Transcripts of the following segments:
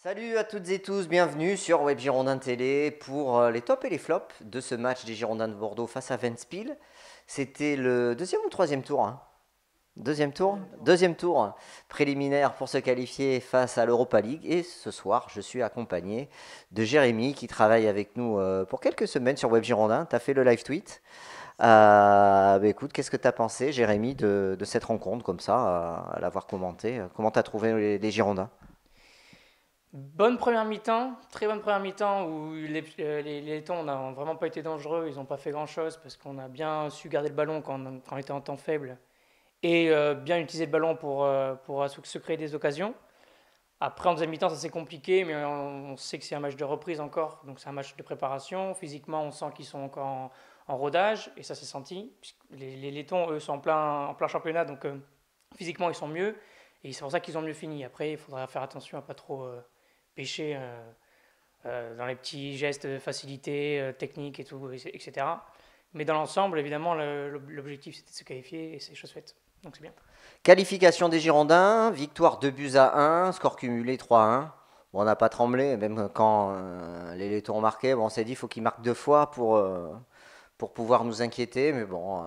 Salut à toutes et tous, bienvenue sur Web Girondin Télé pour euh, les tops et les flops de ce match des Girondins de Bordeaux face à Ventspil. C'était le deuxième ou troisième tour hein Deuxième tour Deuxième tour hein. préliminaire pour se qualifier face à l'Europa League. Et ce soir, je suis accompagné de Jérémy qui travaille avec nous euh, pour quelques semaines sur Web Girondin. Tu as fait le live tweet. Euh, bah écoute, qu'est-ce que tu as pensé, Jérémy, de, cette rencontre comme ça, à l'avoir commenté Comment tu as trouvé les Girondins Bonne première mi-temps, très bonne première mi-temps où les, euh, les, n'ont vraiment pas été dangereux, ils n'ont pas fait grand-chose parce qu'on a bien su garder le ballon quand, on était en temps faible et euh, bien utiliser le ballon pour, euh, pour se créer des occasions. Après, en deuxième mi-temps, ça c'est compliqué, mais on, sait que c'est un match de reprise encore, donc c'est un match de préparation. Physiquement, on sent qu'ils sont encore en, rodage et ça s'est senti. Les, les eux, sont en plein, en plein championnat, donc physiquement, ils sont mieux. Et c'est pour ça qu'ils ont mieux fini. Après, il faudra faire attention à pas trop euh, euh, dans les petits gestes de facilité, euh, technique et tout, etc. Mais dans l'ensemble, évidemment, l'objectif c'était de se qualifier et c'est chose faite. Donc c'est bien. Qualification des Girondins, victoire 2 buts à 1, score cumulé 3-1. on n'a pas tremblé, même quand les Lettons ont marqué. Bon, on s'est dit qu'il faut qu'ils marquent deux fois pour, pour pouvoir nous inquiéter. Mais bon,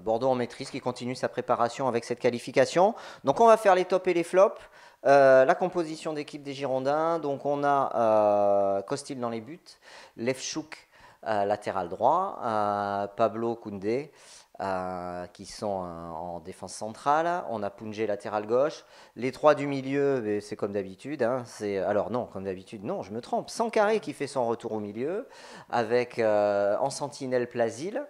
Bordeaux en maîtrise qui continue sa préparation avec cette qualification. Donc on va faire les tops et les flops. Euh, la composition d'équipe des Girondins, donc on a euh, Costil dans les buts, Lefchouk euh, latéral droit, Pablo Koundé qui sont en défense centrale, on a Punjé latéral gauche, les trois du milieu, ben, c'est comme d'habitude, hein, c'est alors non, comme d'habitude, non, je me trompe, Sankaré qui fait son retour au milieu, avec en sentinelle Plasil.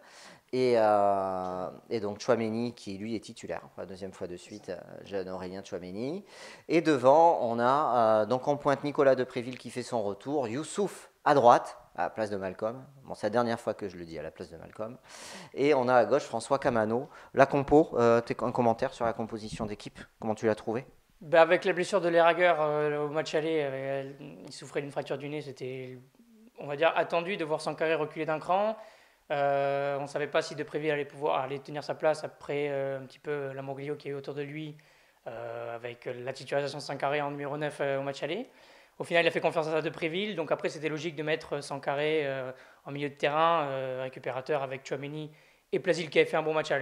Euh, et, donc Chouameni, qui lui est titulaire, la deuxième fois de suite, euh, jeune Aurélien Chouameni. Et devant, on a euh, donc en pointe Nicolas Depréville qui fait son retour, Youssouf à droite, à la place de Malcolm. Bon, c'est la dernière fois que je le dis, à la place de Malcolm. Et on a à gauche François Camano. La compo, as un commentaire sur la composition d'équipe, comment tu l'as trouvé ben, Avec la blessure de Lerager au match aller, il souffrait d'une fracture du nez, c'était, on va dire, attendu de voir son carré reculer d'un cran. Euh, on ne savait pas si Depréville allait pouvoir aller tenir sa place après euh, un petit peu la qui est autour de lui euh, avec la titularisation de Sankaré en numéro 9 au match aller. Au final, il a fait confiance à Depréville, donc après c'était logique de mettre Sankaré en milieu de terrain, récupérateur avec Chouameni et Plasil qui avait fait un bon match à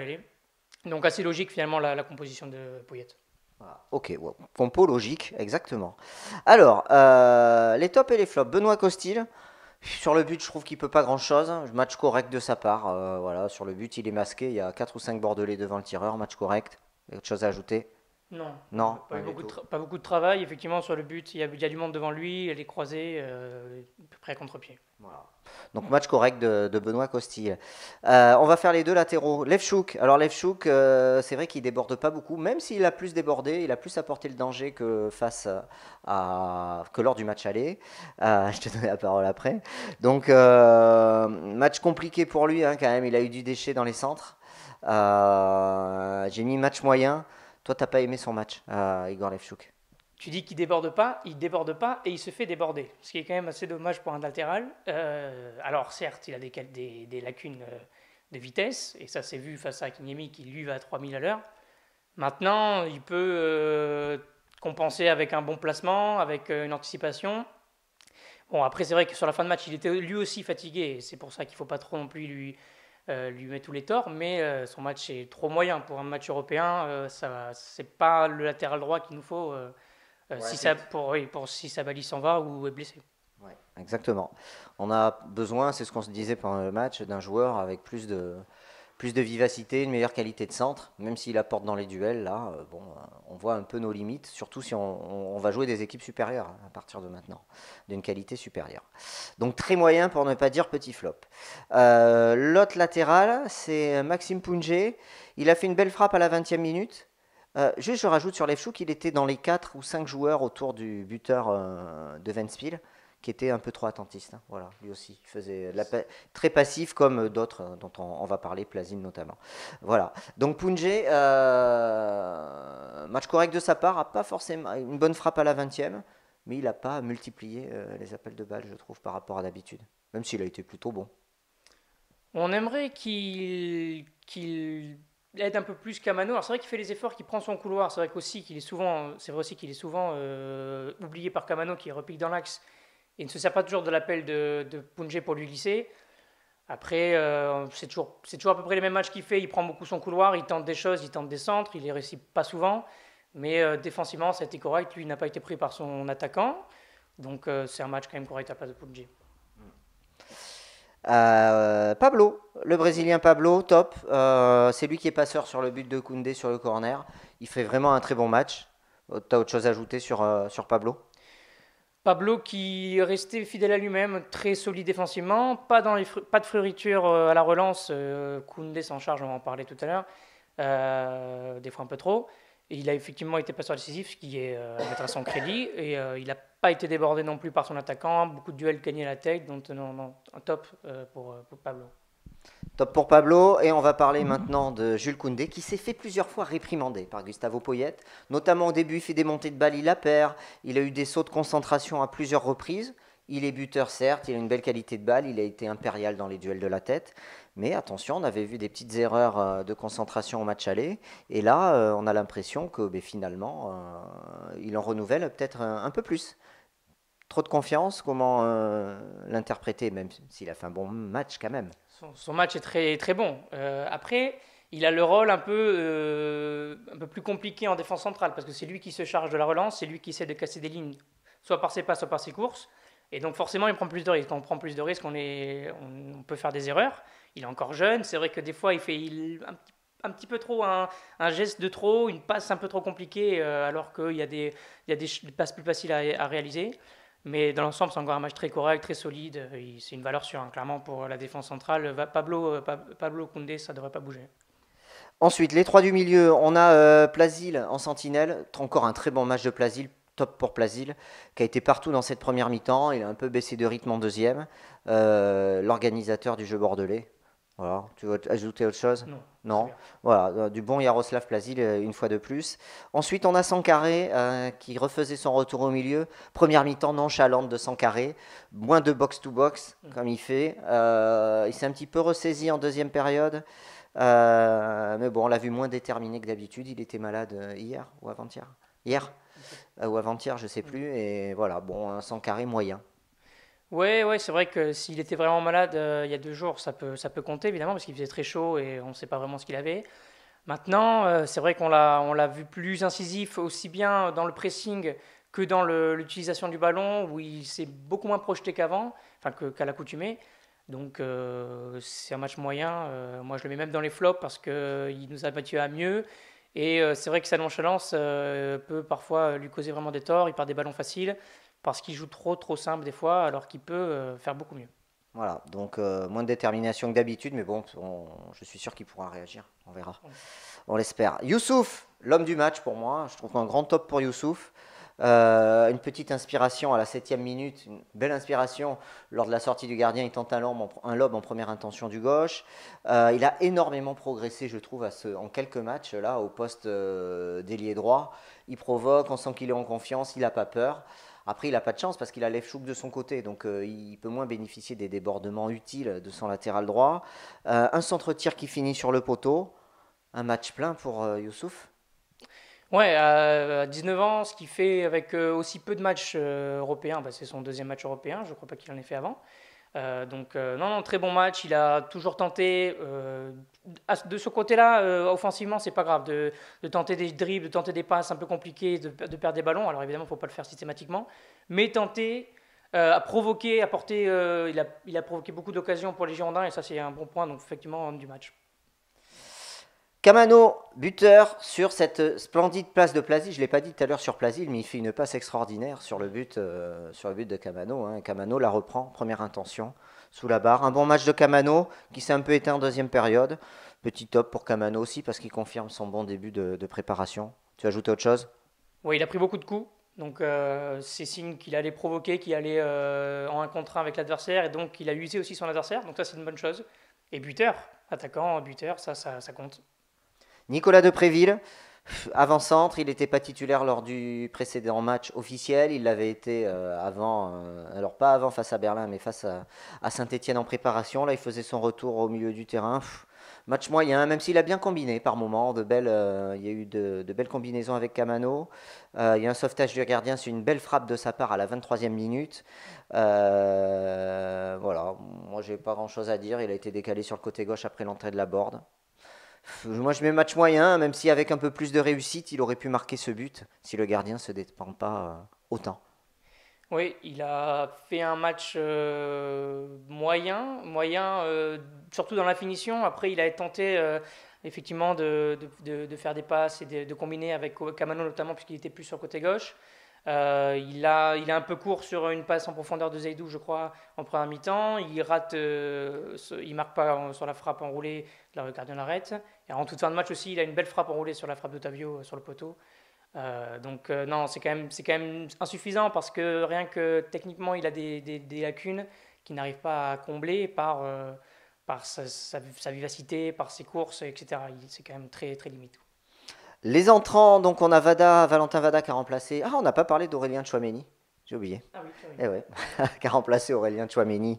Donc assez logique finalement la, composition de Pouillette. Ah, ok, wow. logique, exactement. Alors, les tops et les flops. Benoît Costil, sur le but, je trouve qu'il peut pas grand-chose. Match correct de sa part. Euh, voilà, sur le but, il est masqué. Il y a 4 ou 5 Bordelais devant le tireur. Match correct. Autre chose à ajouter non. Pas, beaucoup de travail, effectivement, sur le but. Il y a, du monde devant lui, elle est croisée, euh, près à contre-pied. Donc match correct de, Benoît Costille. Euh, on va faire les deux latéraux. Levchouk. Alors Levchouk, euh, c'est vrai qu'il déborde pas beaucoup, même s'il a plus débordé, il a plus apporté le danger que face à que lors du match aller. je te donnerai la parole après. Donc match compliqué pour lui hein, quand même. Il a eu du déchet dans les centres. J'ai mis match moyen. Toi, t'as pas aimé son match, à Igor Levchuk tu dis qu'il déborde pas, il déborde pas et il se fait déborder, ce qui est quand même assez dommage pour un latéral. Euh, alors certes, il a des, des, lacunes euh, de vitesse et ça s'est vu face à Kinyemi qui lui va à 3000 à l'heure. Maintenant, il peut euh, compenser avec un bon placement, avec une anticipation. Bon, après c'est vrai que sur la fin de match, il était lui aussi fatigué, c'est pour ça qu'il faut pas trop non plus lui euh, lui met tous les torts, mais euh, son match est trop moyen. Pour un match européen, Ce euh, ça, c'est pas le latéral droit qu'il nous faut si, ça, pour, si s'en va ou est blessé. exactement. On a besoin, c'est ce qu'on se disait pendant le match, d'un joueur avec plus de, plus de vivacité, une meilleure qualité de centre, même s'il apporte dans les duels, là, euh, euh, on voit un peu nos limites, surtout si on, va jouer des équipes supérieures hein, à partir de maintenant, d'une qualité supérieure. Donc très moyen pour ne pas dire petit flop. Euh, l'autre latéral, c'est Maxime Pungé. Il a fait une belle frappe à la 20e minute. juste, je rajoute sur Lefchou qu'il était dans les 4 ou 5 joueurs autour du buteur de Ventspil qui était un peu trop attentiste. Hein. voilà, lui aussi, il faisait la très passif comme d'autres hein, dont on, va parler, Plasine notamment. Voilà. Donc Pungé euh, match correct de sa part, a pas forcément une bonne frappe à la 20e, mais il n'a pas multiplié euh, les appels de balles, je trouve, par rapport à d'habitude, même s'il a été plutôt bon. On aimerait qu'il aide un peu plus Kamano Alors c'est vrai qu'il fait les efforts, qu'il prend son couloir. C'est vrai aussi qu'il est souvent, c'est vrai aussi qu'il est souvent euh, oublié par Kamano qui repique dans l'axe il ne se sert pas toujours de l'appel de, de pour lui glisser. Après, euh, c'est toujours, à peu près les mêmes matchs qu'il fait. Il prend beaucoup son couloir, il tente des choses, il tente des centres, il les réussit pas souvent. Mais euh, défensivement, ça a correct. Lui, il n'a pas été pris par son attaquant. Donc, euh, c'est un match quand même correct à place de Punji. Pablo, le Brésilien Pablo, top. c'est lui qui est passeur sur le but de Koundé sur le corner. Il fait vraiment un très bon match. Tu as autre chose à ajouter sur, sur Pablo Pablo qui restait fidèle à lui-même, très solide défensivement, pas, dans pas de fruriture euh, à la relance. Euh, Koundé s'en charge, on va en parler tout à l'heure. Euh, des fois un peu trop. Et il a effectivement été passeur décisif, ce qui est à son crédit. Et il n'a pas été débordé non plus par son attaquant. Beaucoup de duels gagnés à la tête, donc un top pour Pablo. Top pour Pablo, et on va parler mhm. maintenant de Jules Koundé, qui s'est fait plusieurs fois réprimander par Gustavo Poyet. Notamment au début, il fait des montées de balles, il la perd, il a eu des sauts de concentration à plusieurs reprises. Il est buteur, certes, il a une belle qualité de balle, il a été impérial dans les duels de la tête. Mais attention, on avait vu des petites erreurs euh, de concentration au match aller. Et là, euh, on a l'impression que ben, finalement, euh, il en renouvelle peut-être un, peu plus. Trop de confiance, comment l'interpréter, même s'il a fait un bon match quand même son, match est très, bon. Euh, après, il a le rôle un peu, euh, un peu plus compliqué en défense centrale, parce que c'est lui qui se charge de la relance, c'est lui qui essaie de casser des lignes, soit par ses passes, soit par ses courses. Et donc forcément, il prend plus de risques. Quand on prend plus de risques, on, peut faire des erreurs. Il est encore jeune, c'est vrai que des fois, il fait un, petit peu trop un, geste de trop, une passe un peu trop compliquée, euh, alors qu'il y a, des, il y a des, passes plus faciles à réaliser. Mais dans l'ensemble, c'est encore un match très correct, très solide. C'est une valeur sûre, hein, clairement, pour la défense centrale. Pablo, euh, Pablo Koundé, ça ne devrait pas bouger. Ensuite, les trois du milieu, on a euh, Plasil en sentinelle. Encore un très bon match de Plasil, top pour Plasil, qui a été partout dans cette première mi-temps. Il a un peu baissé de rythme en deuxième. Euh, l'organisateur du jeu bordelais, tu veux ajouter autre chose Non. voilà, euh, du bon Yaroslav Plazil euh, une fois de plus. Ensuite, on a Sankaré euh, qui refaisait son retour au milieu. Première mi-temps nonchalante de Sankaré. Moins de box-to-box, mm. comme il fait. il s'est un petit peu ressaisi en deuxième période. mais bon, on l'a vu moins déterminé que d'habitude. Il était malade hier ou avant-hier Hier, ou avant-hier, je ne sais mm. plus. Et voilà, bon, Sankaré moyen. Oui, ouais, c'est vrai que s'il était vraiment malade euh, il y a deux jours, ça peut, ça peut compter évidemment, parce qu'il faisait très chaud et on ne sait pas vraiment ce qu'il avait. Maintenant, euh, c'est vrai qu'on l'a, on l'a vu plus incisif, aussi bien dans le pressing que dans l'utilisation du ballon, où il s'est beaucoup moins projeté qu'avant, enfin qu'à l'accoutumée. Donc euh, c'est un match moyen. moi, je le mets même dans les flops parce qu'il nous a battu à mieux. Et c'est vrai que sa nonchalance peut parfois lui causer vraiment des torts. Il part des ballons faciles parce qu'il joue trop, trop simple des fois, alors qu'il peut euh, faire beaucoup mieux. Voilà, donc euh, moins de détermination que d'habitude, mais bon, je suis sûr qu'il pourra réagir. On verra. On l'espère. Youssouf, l'homme du match pour moi. Je trouve un grand top pour Youssouf. Euh, une petite inspiration à la septième minute, une belle inspiration lors de la sortie du gardien. Il tente un lobe en, première intention du gauche. il a énormément progressé, je trouve, à ce, en quelques matchs là au poste d'ailier droit. Il provoque, on sent qu'il est en confiance, il n'a pas peur. Après, il n'a pas de chance parce qu'il a Lefchouk de son côté, donc euh, il peut moins bénéficier des débordements utiles de son latéral droit. Euh, un centre-tir qui finit sur le poteau. Un match plein pour euh, Youssouf. Ouais, à 19 ans, ce qui fait avec aussi peu de matchs européens, bah, c'est son deuxième match européen, je ne crois pas qu'il en ait fait avant. Euh, donc euh, non, non, très bon match. Il a toujours tenté. Euh, de ce côté-là, offensivement, c'est pas grave de, tenter des dribbles, de tenter des passes un peu compliquées, de, perdre des ballons. Alors évidemment, il ne faut pas le faire systématiquement, mais tenter. à provoquer, à porter, il a, provoqué beaucoup d'occasions pour les Girondins et ça c'est un bon point donc effectivement du match. Camano, buteur sur cette splendide place de Plasil. Je ne l'ai pas dit tout à l'heure sur Plasil, mais il fait une passe extraordinaire sur le but, euh, sur le but de Camano. Hein. Camano la reprend, première intention, sous la barre. Un bon match de Camano qui s'est un peu éteint en deuxième période. Petit top pour Camano aussi parce qu'il confirme son bon début de, préparation. Tu ajoutes autre chose Oui, il a pris beaucoup de coups. Donc euh, c'est signe qu'il allait provoquer, qu'il allait euh, en un contre avec l'adversaire. Et donc il a usé aussi son adversaire. Donc ça c'est une bonne chose. Et buteur, attaquant, buteur, ça, ça compte. Nicolas Depréville, avant-centre, il n'était pas titulaire lors du précédent match officiel. Il l'avait été euh, avant, euh, alors pas avant face à Berlin, mais face à, Saint-Etienne en préparation. Là, il faisait son retour au milieu du terrain. Match moyen, hein, même s'il a bien combiné par moments. De belles, euh, il y a eu de, belles combinaisons avec Camano. il y a un sauvetage du gardien, c'est une belle frappe de sa part à la 23e minute. voilà, moi j'ai pas grand chose à dire. Il a été décalé sur le côté gauche après l'entrée de la board. Moi, je mets match moyen, hein, même si avec un peu plus de réussite, il aurait pu marquer ce but si le gardien ne se dépend pas euh, autant. Oui, il a fait un match euh, moyen, moyen euh, surtout dans la finition. Après, il a tenté effectivement de, faire des passes et de, combiner avec Kamano notamment puisqu'il était plus sur côté gauche. Euh, il, a, il est un peu court sur une passe en profondeur de Zaidou, je crois, en première mi-temps. Il rate, euh, il marque pas sur la frappe enroulée, de le gardien l'arrête. Et en toute fin de match aussi, il a une belle frappe enroulée sur la frappe d'Otavio euh, sur le poteau. donc non, c'est quand, même, quand même insuffisant parce que rien que techniquement, il a des, lacunes qu'il n'arrive pas à combler par, par sa, vivacité, par ses courses, etc. C'est quand même très, très limite. Les entrants, donc on a Vada, Valentin Vada qui a remplacé. Ah, on n'a pas parlé d'Aurélien Chouameni. J'ai oublié. Ah oui, oui. Eh ouais. qui a remplacé Aurélien Chouameni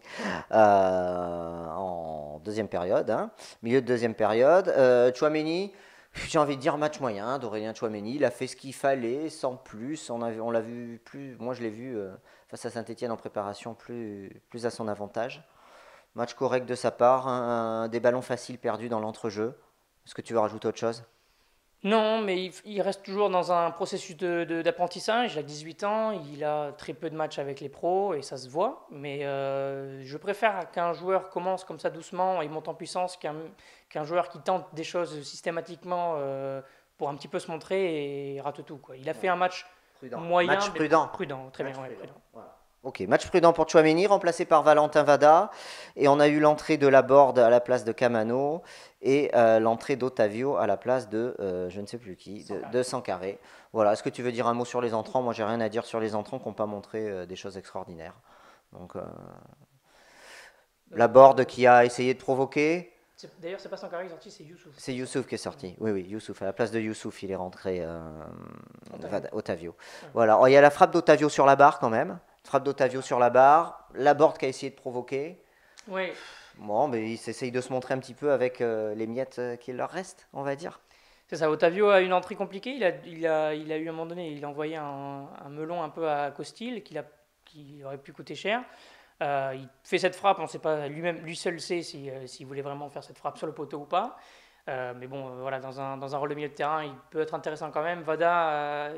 euh, en deuxième période, hein. milieu de deuxième période. Euh, Chouameni, j'ai envie de dire match moyen hein, d'Aurélien Chouameni. Il a fait ce qu'il fallait, sans plus. On, l'a vu plus. Moi, je l'ai vu euh, face à Saint-Etienne en préparation, plus, plus à son avantage. Match correct de sa part. des ballons faciles perdus dans l'entrejeu. Est-ce que tu veux rajouter autre chose non, mais il, reste toujours dans un processus d'apprentissage. il a 18 ans, il a très peu de matchs avec les pros et ça se voit. Mais euh, je préfère qu'un joueur commence comme ça doucement et monte en puissance qu'un joueur qui tente des choses systématiquement euh, pour un petit peu se montrer et rate tout. Quoi. Il a fait un match prudent. moyen. prudent. très bien. Ok, match prudent pour Chouameni, remplacé par Valentin Vada. Et on a eu l'entrée de Laborde à la place de Camano et euh, l'entrée d'Otavio à la place de euh, je ne sais plus qui, de, Sankaré. Voilà, est-ce que tu veux dire un mot sur les entrants Moi, j'ai rien à dire sur les entrants qui n'ont pas montré euh, des choses extraordinaires. Donc, Laborde qui a essayé de provoquer. D'ailleurs, c'est pas Sankaré qui est sorti, c'est Youssouf. C'est Youssouf qui est sorti. Mm. Oui, oui, Youssouf. À la place de Youssouf, il est rentré Otavio. Voilà, oh, il y a la frappe d'Otavio sur la barre quand même. Frappe d'Otavio sur la barre. laborte qui a essayé de provoquer. Oui. Bon, mais il essayent de se montrer un petit peu avec euh, les miettes euh, qu'il leur reste, on va dire. C'est ça, Otavio a une entrée compliquée. Il a, eu un moment donné, il a envoyé un, melon un peu à Costil qui, a, aurait pu coûter cher. Euh, il fait cette frappe, on ne sait pas, lui-même, lui seul sait s'il voulait vraiment faire cette frappe sur le poteau ou pas. mais bon, voilà, dans un, dans un rôle de milieu de terrain, il peut être intéressant quand même. Vada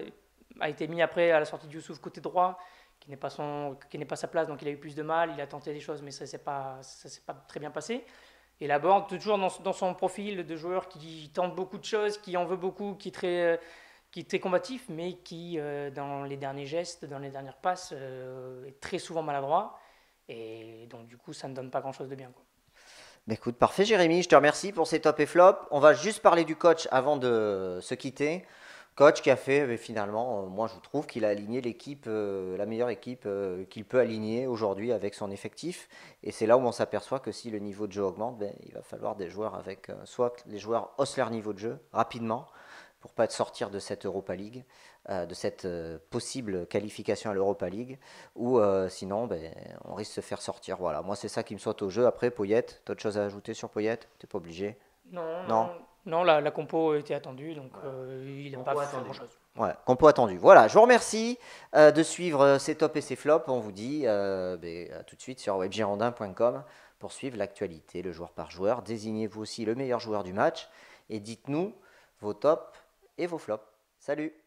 a été mis après à la sortie de Youssouf côté droit qui n'est pas son, qui n'est pas sa place, donc il a eu plus de mal, il a tenté des choses, mais ça ne pas, ça s'est pas très bien passé. Et la Borde, toujours dans, son profil de joueur qui tente beaucoup de choses, qui en veut beaucoup, qui est très, euh, qui très combatif, mais qui, euh, dans les derniers gestes, dans les dernières passes, euh, est très souvent maladroit. Et donc, du coup, ça ne donne pas grand-chose de bien. Quoi. Bah, écoute, parfait, Jérémy. Je te remercie pour ces top et flop. On va juste parler du coach avant de se quitter. Coach qui a fait, finalement, euh, moi je trouve qu'il a aligné l'équipe, euh, la meilleure équipe euh, qu'il peut aligner aujourd'hui avec son effectif. Et c'est là où on s'aperçoit que si le niveau de jeu augmente, ben, il va falloir des joueurs avec. soit les joueurs haussent leur niveau de jeu rapidement pour pas sortir de cette Europa League, de cette possible qualification à l'Europa League, ou sinon ben, on risque de se faire sortir. Voilà, moi c'est ça qui me saute au jeu. Après, Poyette, t'as autre chose à ajouter sur Poyette T'es pas obligé Non. non. Non, la, compo était attendue, donc euh, il n'a pas fait grand-chose. Ouais, compo attendu. Voilà, je vous remercie euh, de suivre euh, ces tops et ces flops. On vous dit ben, à tout de suite sur webgirondin.com pour suivre l'actualité, le joueur par joueur. Désignez-vous aussi le meilleur joueur du match et dites-nous vos tops et vos flops. Salut